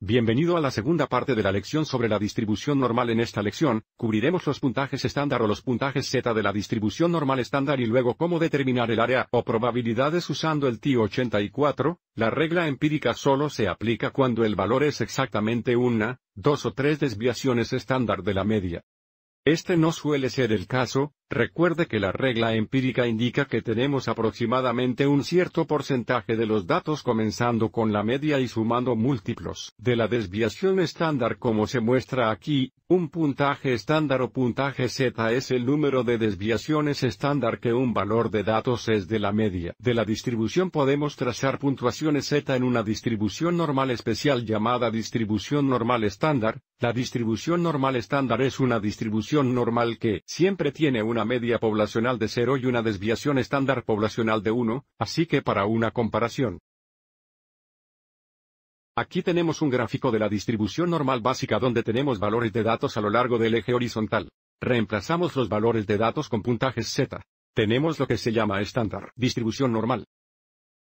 Bienvenido a la segunda parte de la lección sobre la distribución normal. En esta lección, cubriremos los puntajes estándar o los puntajes Z de la distribución normal estándar y luego cómo determinar el área o probabilidades usando el t 84. La regla empírica solo se aplica cuando el valor es exactamente una, dos o tres desviaciones estándar de la media. Este no suele ser el caso, Recuerde que la regla empírica indica que tenemos aproximadamente un cierto porcentaje de los datos comenzando con la media y sumando múltiplos de la desviación estándar como se muestra aquí, un puntaje estándar o puntaje Z es el número de desviaciones estándar que un valor de datos es de la media. De la distribución podemos trazar puntuaciones Z en una distribución normal especial llamada distribución normal estándar. La distribución normal estándar es una distribución normal que siempre tiene una media poblacional de 0 y una desviación estándar poblacional de 1, así que para una comparación. Aquí tenemos un gráfico de la distribución normal básica donde tenemos valores de datos a lo largo del eje horizontal. Reemplazamos los valores de datos con puntajes Z. Tenemos lo que se llama estándar, distribución normal.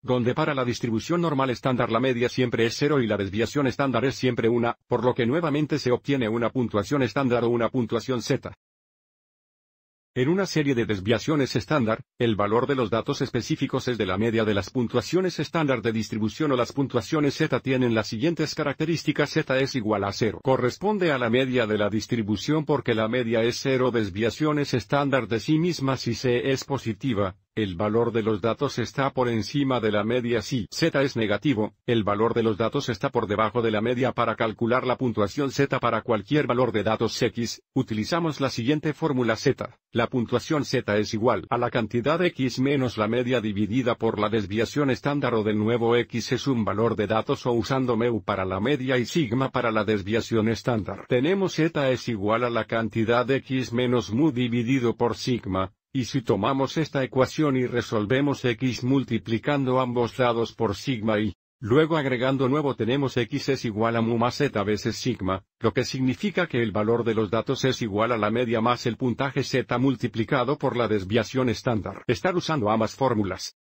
Donde para la distribución normal estándar la media siempre es 0 y la desviación estándar es siempre una, por lo que nuevamente se obtiene una puntuación estándar o una puntuación Z. En una serie de desviaciones estándar, el valor de los datos específicos es de la media de las puntuaciones estándar de distribución o las puntuaciones z tienen las siguientes características z es igual a 0. Corresponde a la media de la distribución porque la media es 0 desviaciones estándar de sí misma si c es positiva, el valor de los datos está por encima de la media si z es negativo, el valor de los datos está por debajo de la media para calcular la puntuación z para cualquier valor de datos x, utilizamos la siguiente fórmula z, la puntuación z es igual a la cantidad x menos la media dividida por la desviación estándar o del nuevo x es un valor de datos o usando mu para la media y sigma para la desviación estándar. Tenemos z es igual a la cantidad x menos mu dividido por sigma, y si tomamos esta ecuación y resolvemos x multiplicando ambos lados por sigma y, luego agregando nuevo tenemos x es igual a mu más z veces sigma, lo que significa que el valor de los datos es igual a la media más el puntaje z multiplicado por la desviación estándar. Estar usando ambas fórmulas,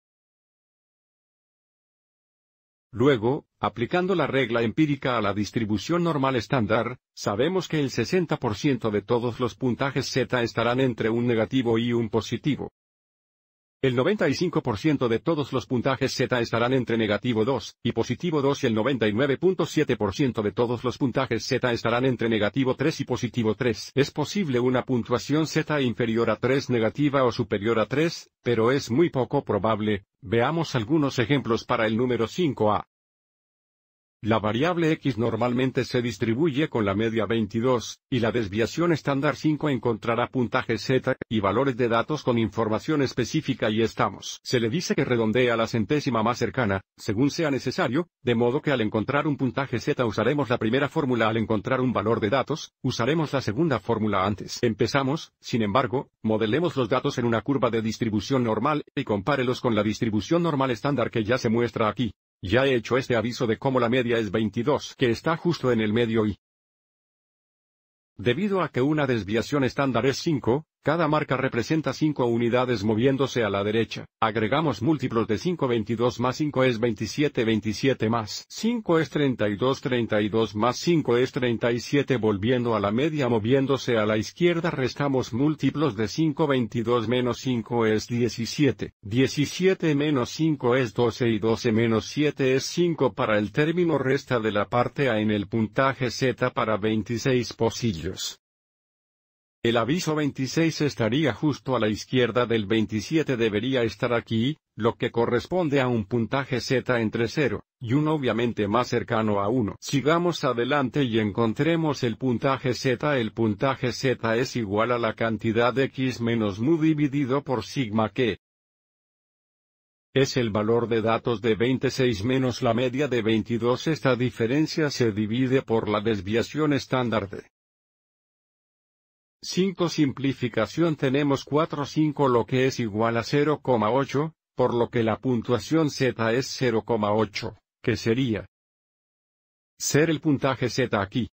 Luego, aplicando la regla empírica a la distribución normal estándar, sabemos que el 60% de todos los puntajes Z estarán entre un negativo y un positivo. El 95% de todos los puntajes Z estarán entre negativo 2 y positivo 2 y el 99.7% de todos los puntajes Z estarán entre negativo 3 y positivo 3. Es posible una puntuación Z inferior a 3 negativa o superior a 3, pero es muy poco probable. Veamos algunos ejemplos para el número 5A. La variable x normalmente se distribuye con la media 22, y la desviación estándar 5 encontrará puntaje z, y valores de datos con información específica y estamos. Se le dice que redondea a la centésima más cercana, según sea necesario, de modo que al encontrar un puntaje z usaremos la primera fórmula al encontrar un valor de datos, usaremos la segunda fórmula antes. Empezamos, sin embargo, modelemos los datos en una curva de distribución normal, y compárelos con la distribución normal estándar que ya se muestra aquí. Ya he hecho este aviso de cómo la media es 22 que está justo en el medio y. Debido a que una desviación estándar es 5, cada marca representa 5 unidades moviéndose a la derecha. Agregamos múltiplos de 5 22 más 5 es 27 27 más 5 es 32 32 más 5 es 37 volviendo a la media moviéndose a la izquierda restamos múltiplos de 5 22 menos 5 es 17 17 menos 5 es 12 y 12 menos 7 es 5 para el término resta de la parte A en el puntaje Z para 26 pocillos. El aviso 26 estaría justo a la izquierda del 27 debería estar aquí, lo que corresponde a un puntaje Z entre 0, y 1 obviamente más cercano a 1. Sigamos adelante y encontremos el puntaje Z. El puntaje Z es igual a la cantidad X menos mu dividido por sigma que es el valor de datos de 26 menos la media de 22. Esta diferencia se divide por la desviación estándar de 5 simplificación tenemos 4 5 lo que es igual a 0,8, por lo que la puntuación z es 0,8, que sería ser el puntaje z aquí.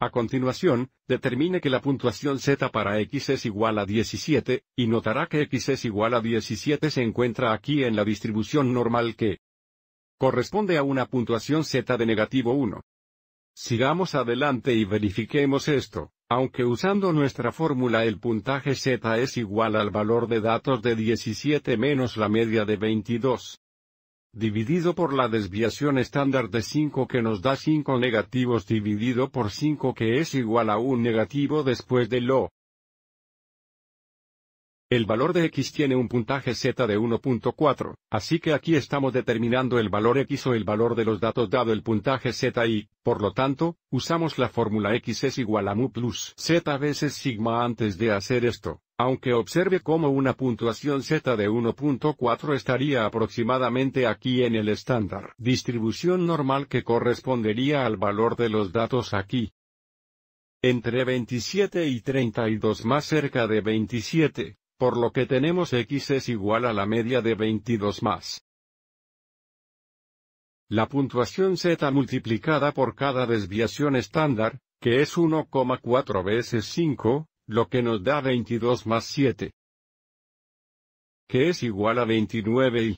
A continuación, determine que la puntuación z para x es igual a 17, y notará que x es igual a 17 se encuentra aquí en la distribución normal que corresponde a una puntuación z de negativo 1. Sigamos adelante y verifiquemos esto, aunque usando nuestra fórmula el puntaje z es igual al valor de datos de 17 menos la media de 22 dividido por la desviación estándar de 5 que nos da 5 negativos dividido por 5 que es igual a un negativo después de lo el valor de x tiene un puntaje z de 1.4, así que aquí estamos determinando el valor x o el valor de los datos dado el puntaje z y, por lo tanto, usamos la fórmula x es igual a mu plus z veces sigma antes de hacer esto. Aunque observe cómo una puntuación z de 1.4 estaría aproximadamente aquí en el estándar distribución normal que correspondería al valor de los datos aquí. Entre 27 y 32 más cerca de 27, por lo que tenemos x es igual a la media de 22 más. La puntuación z multiplicada por cada desviación estándar, que es 1,4 veces 5, lo que nos da 22 más 7, que es igual a 29 y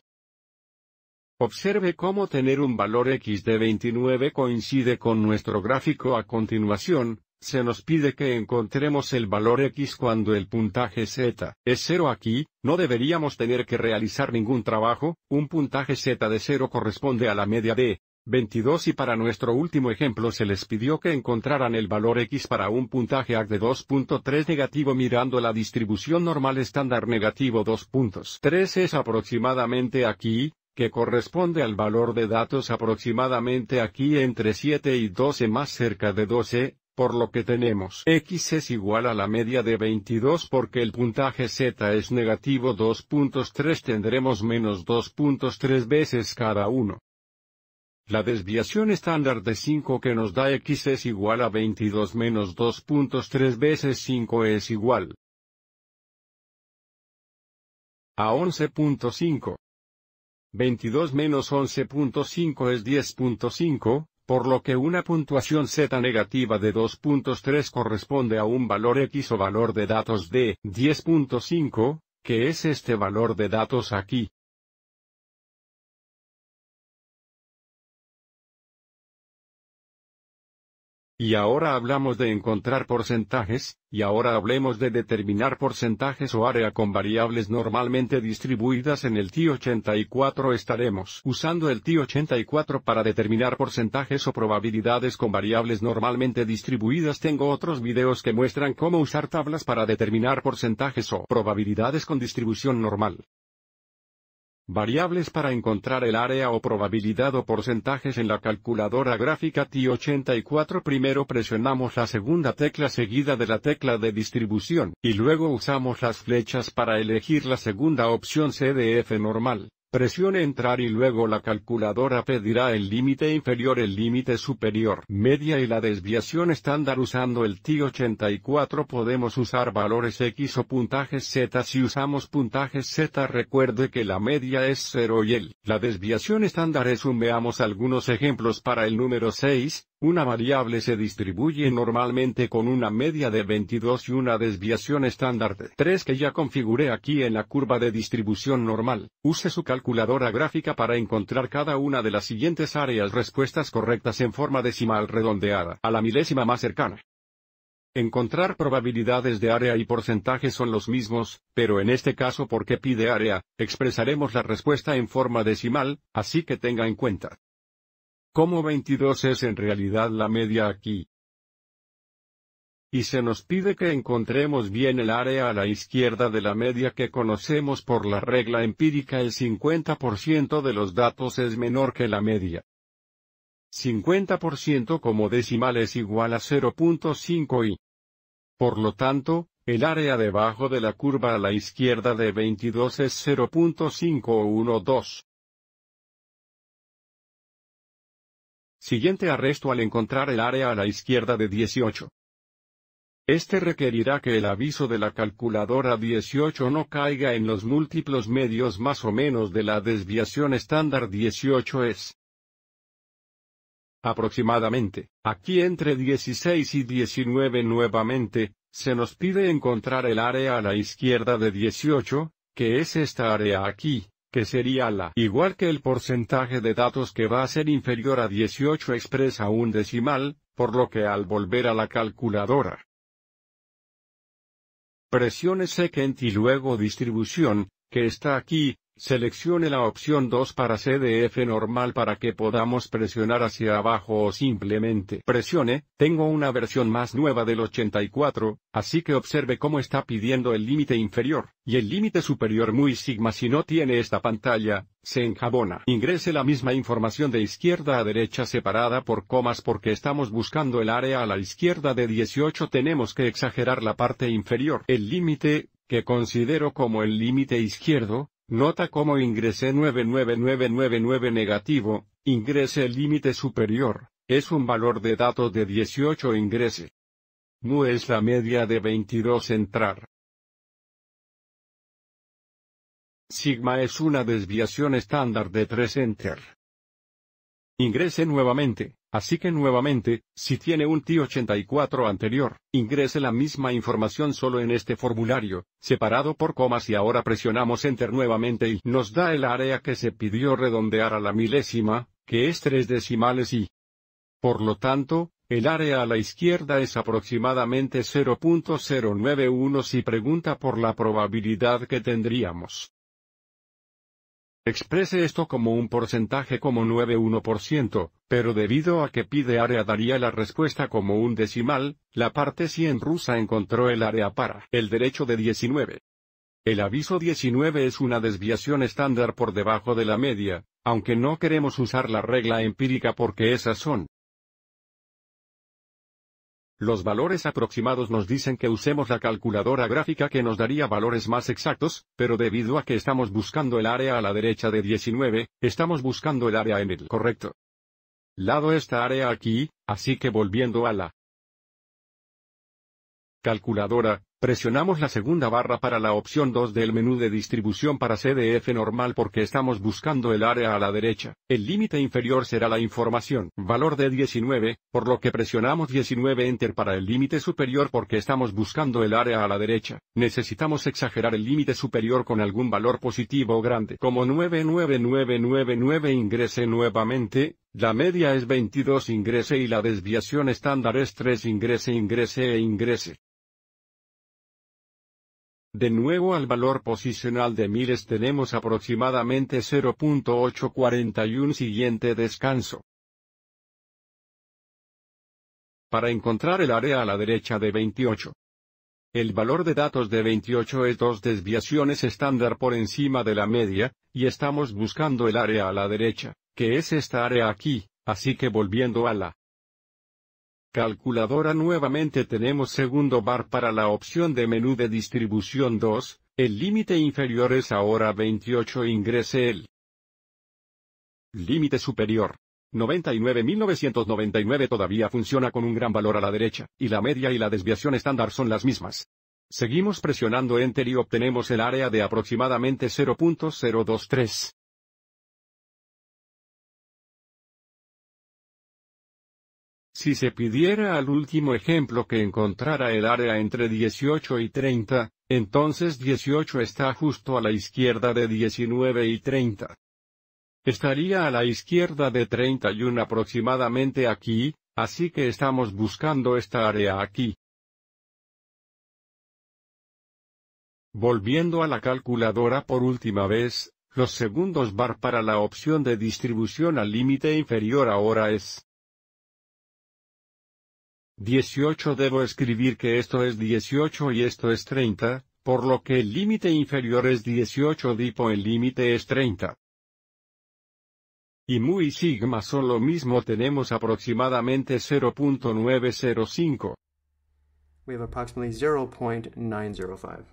Observe cómo tener un valor x de 29 coincide con nuestro gráfico a continuación, se nos pide que encontremos el valor x cuando el puntaje z es 0 aquí, no deberíamos tener que realizar ningún trabajo, un puntaje z de 0 corresponde a la media de 22 y para nuestro último ejemplo se les pidió que encontraran el valor x para un puntaje AC de 2.3 negativo mirando la distribución normal estándar negativo 2.3 es aproximadamente aquí, que corresponde al valor de datos aproximadamente aquí entre 7 y 12 más cerca de 12, por lo que tenemos x es igual a la media de 22 porque el puntaje z es negativo 2.3 tendremos menos 2.3 veces cada uno. La desviación estándar de 5 que nos da x es igual a 22 menos 2.3 veces 5 es igual a 11.5. 22 menos 11.5 es 10.5, por lo que una puntuación Z negativa de 2.3 corresponde a un valor X o valor de datos de 10.5, que es este valor de datos aquí. Y ahora hablamos de encontrar porcentajes, y ahora hablemos de determinar porcentajes o área con variables normalmente distribuidas en el t 84 estaremos usando el t 84 para determinar porcentajes o probabilidades con variables normalmente distribuidas tengo otros videos que muestran cómo usar tablas para determinar porcentajes o probabilidades con distribución normal. Variables para encontrar el área o probabilidad o porcentajes en la calculadora gráfica t 84 primero presionamos la segunda tecla seguida de la tecla de distribución y luego usamos las flechas para elegir la segunda opción CDF normal. Presione entrar y luego la calculadora pedirá el límite inferior, el límite superior, media y la desviación estándar usando el TI-84 podemos usar valores X o puntajes Z si usamos puntajes Z recuerde que la media es 0 y el, la desviación estándar es un veamos algunos ejemplos para el número 6, una variable se distribuye normalmente con una media de 22 y una desviación estándar de 3 que ya configuré aquí en la curva de distribución normal. Use su calculadora gráfica para encontrar cada una de las siguientes áreas respuestas correctas en forma decimal redondeada a la milésima más cercana. Encontrar probabilidades de área y porcentaje son los mismos, pero en este caso porque pide área, expresaremos la respuesta en forma decimal, así que tenga en cuenta como 22 es en realidad la media aquí. Y se nos pide que encontremos bien el área a la izquierda de la media que conocemos por la regla empírica el 50% de los datos es menor que la media. 50% como decimal es igual a 0.5 y. Por lo tanto, el área debajo de la curva a la izquierda de 22 es 0.512. Siguiente arresto al encontrar el área a la izquierda de 18. Este requerirá que el aviso de la calculadora 18 no caiga en los múltiplos medios más o menos de la desviación estándar 18 es. Aproximadamente, aquí entre 16 y 19 nuevamente, se nos pide encontrar el área a la izquierda de 18, que es esta área aquí que sería la igual que el porcentaje de datos que va a ser inferior a 18 expresa un decimal, por lo que al volver a la calculadora, presione Second y luego distribución, que está aquí, Seleccione la opción 2 para CDF normal para que podamos presionar hacia abajo o simplemente presione, tengo una versión más nueva del 84, así que observe cómo está pidiendo el límite inferior, y el límite superior muy sigma si no tiene esta pantalla, se enjabona. Ingrese la misma información de izquierda a derecha separada por comas porque estamos buscando el área a la izquierda de 18 tenemos que exagerar la parte inferior. El límite, que considero como el límite izquierdo, Nota cómo ingresé 99999 negativo, ingrese el límite superior, es un valor de datos de 18 ingrese. Mu es la media de 22 entrar. Sigma es una desviación estándar de 3 enter. Ingrese nuevamente, así que nuevamente, si tiene un t 84 anterior, ingrese la misma información solo en este formulario, separado por comas y ahora presionamos Enter nuevamente y nos da el área que se pidió redondear a la milésima, que es tres decimales y. Por lo tanto, el área a la izquierda es aproximadamente 0.091 si pregunta por la probabilidad que tendríamos. Exprese esto como un porcentaje como 9,1%, pero debido a que pide área daría la respuesta como un decimal, la parte 100 rusa encontró el área para el derecho de 19. El aviso 19 es una desviación estándar por debajo de la media, aunque no queremos usar la regla empírica porque esas son los valores aproximados nos dicen que usemos la calculadora gráfica que nos daría valores más exactos, pero debido a que estamos buscando el área a la derecha de 19, estamos buscando el área en el correcto lado esta área aquí, así que volviendo a la calculadora, Presionamos la segunda barra para la opción 2 del menú de distribución para CDF normal porque estamos buscando el área a la derecha. El límite inferior será la información, valor de 19, por lo que presionamos 19 Enter para el límite superior porque estamos buscando el área a la derecha. Necesitamos exagerar el límite superior con algún valor positivo o grande. Como 99999 ingrese nuevamente, la media es 22 ingrese y la desviación estándar es 3 ingrese ingrese e ingrese. De nuevo al valor posicional de Miles tenemos aproximadamente 0.841 siguiente descanso. Para encontrar el área a la derecha de 28. El valor de datos de 28 es dos desviaciones estándar por encima de la media, y estamos buscando el área a la derecha, que es esta área aquí, así que volviendo a la Calculadora nuevamente tenemos segundo bar para la opción de menú de distribución 2, el límite inferior es ahora 28 ingrese el límite superior. 99.999 todavía funciona con un gran valor a la derecha, y la media y la desviación estándar son las mismas. Seguimos presionando Enter y obtenemos el área de aproximadamente 0.023. Si se pidiera al último ejemplo que encontrara el área entre 18 y 30, entonces 18 está justo a la izquierda de 19 y 30. Estaría a la izquierda de 31 aproximadamente aquí, así que estamos buscando esta área aquí. Volviendo a la calculadora por última vez, los segundos bar para la opción de distribución al límite inferior ahora es 18 debo escribir que esto es 18 y esto es 30, por lo que el límite inferior es 18 dipo el límite es 30. Y mu y sigma son lo mismo tenemos aproximadamente 0.905. 0.905.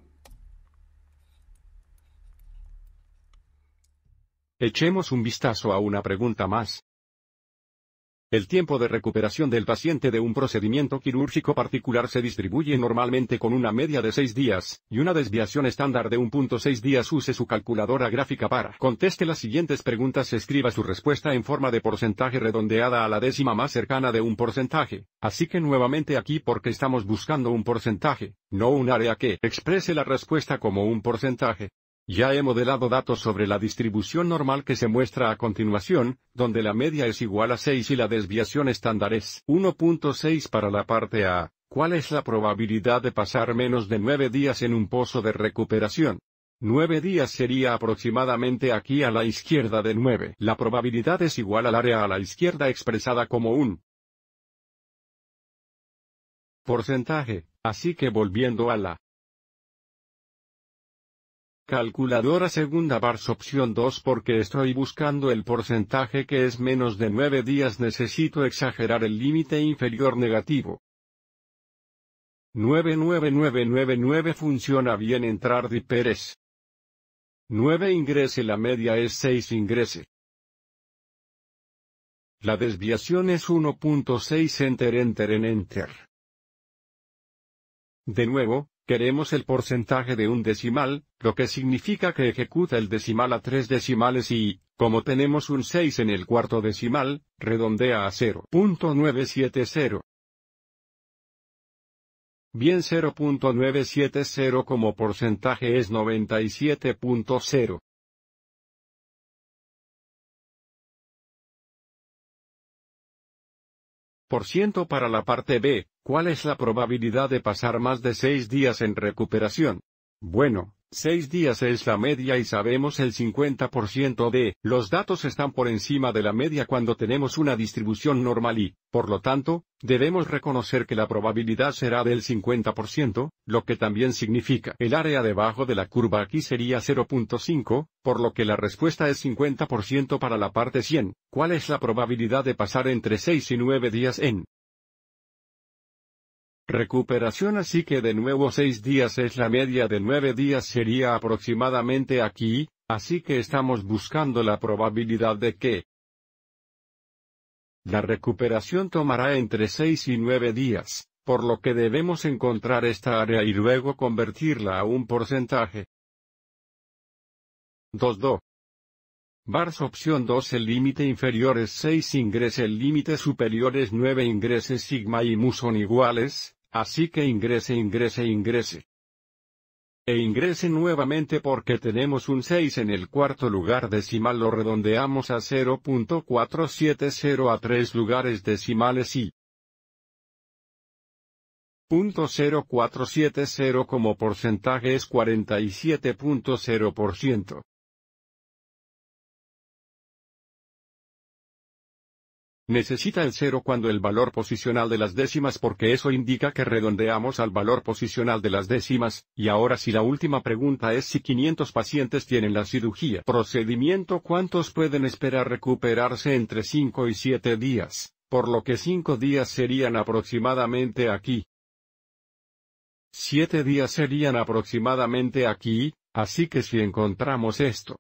Echemos un vistazo a una pregunta más. El tiempo de recuperación del paciente de un procedimiento quirúrgico particular se distribuye normalmente con una media de 6 días, y una desviación estándar de 1.6 días. Use su calculadora gráfica para conteste las siguientes preguntas. Escriba su respuesta en forma de porcentaje redondeada a la décima más cercana de un porcentaje. Así que nuevamente aquí porque estamos buscando un porcentaje, no un área que exprese la respuesta como un porcentaje. Ya he modelado datos sobre la distribución normal que se muestra a continuación, donde la media es igual a 6 y la desviación estándar es 1.6 para la parte A. ¿Cuál es la probabilidad de pasar menos de 9 días en un pozo de recuperación? 9 días sería aproximadamente aquí a la izquierda de 9. La probabilidad es igual al área a la izquierda expresada como un porcentaje, así que volviendo a la Calculadora segunda bars opción 2 porque estoy buscando el porcentaje que es menos de 9 días necesito exagerar el límite inferior negativo. 99999 funciona bien entrar de Pérez. 9 ingrese la media es 6 ingrese. La desviación es 1.6 enter enter en enter. De nuevo, Queremos el porcentaje de un decimal, lo que significa que ejecuta el decimal a tres decimales y, como tenemos un 6 en el cuarto decimal, redondea a 0.970. Bien 0.970 como porcentaje es 97.0. ciento para la parte B, ¿cuál es la probabilidad de pasar más de seis días en recuperación? Bueno, 6 días es la media y sabemos el 50% de los datos están por encima de la media cuando tenemos una distribución normal y, por lo tanto, debemos reconocer que la probabilidad será del 50%, lo que también significa el área debajo de la curva aquí sería 0.5, por lo que la respuesta es 50% para la parte 100. ¿Cuál es la probabilidad de pasar entre 6 y 9 días en recuperación así que de nuevo seis días es la media de nueve días sería aproximadamente aquí, así que estamos buscando la probabilidad de que la recuperación tomará entre seis y nueve días, por lo que debemos encontrar esta área y luego convertirla a un porcentaje. 2. Vars opción 2 el límite inferior es 6 ingrese el límite superior es 9 ingrese sigma y mu son iguales, así que ingrese ingrese ingrese. E ingrese nuevamente porque tenemos un 6 en el cuarto lugar decimal lo redondeamos a 0.470 a 3 lugares decimales y .0470 como porcentaje es 47.0%. Necesita el cero cuando el valor posicional de las décimas porque eso indica que redondeamos al valor posicional de las décimas, y ahora si la última pregunta es si 500 pacientes tienen la cirugía procedimiento cuántos pueden esperar recuperarse entre 5 y 7 días, por lo que 5 días serían aproximadamente aquí. 7 días serían aproximadamente aquí, así que si encontramos esto,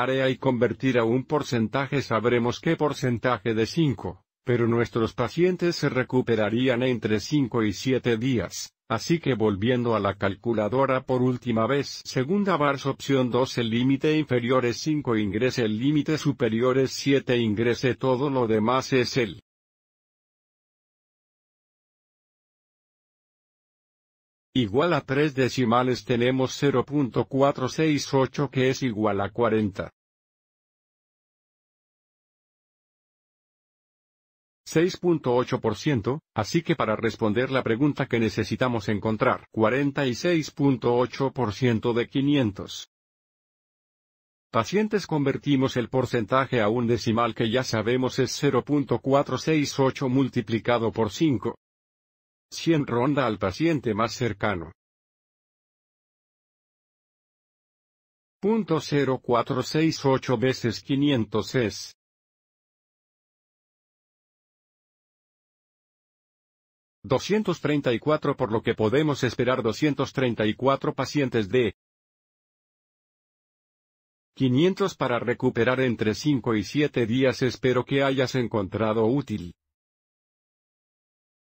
área y convertir a un porcentaje sabremos qué porcentaje de 5, pero nuestros pacientes se recuperarían entre 5 y 7 días. Así que volviendo a la calculadora por última vez, segunda bars opción 2 el límite inferior es 5 ingrese el límite superior es 7 ingrese todo lo demás es el igual a tres decimales tenemos 0.468 que es igual a 40. 6.8%, así que para responder la pregunta que necesitamos encontrar 46.8% de 500 pacientes convertimos el porcentaje a un decimal que ya sabemos es 0.468 multiplicado por 5. 100 ronda al paciente más cercano. 0468 veces 500 es. ...234 por lo que podemos esperar 234 pacientes de 500 para recuperar entre 5 y 7 días espero que hayas encontrado útil.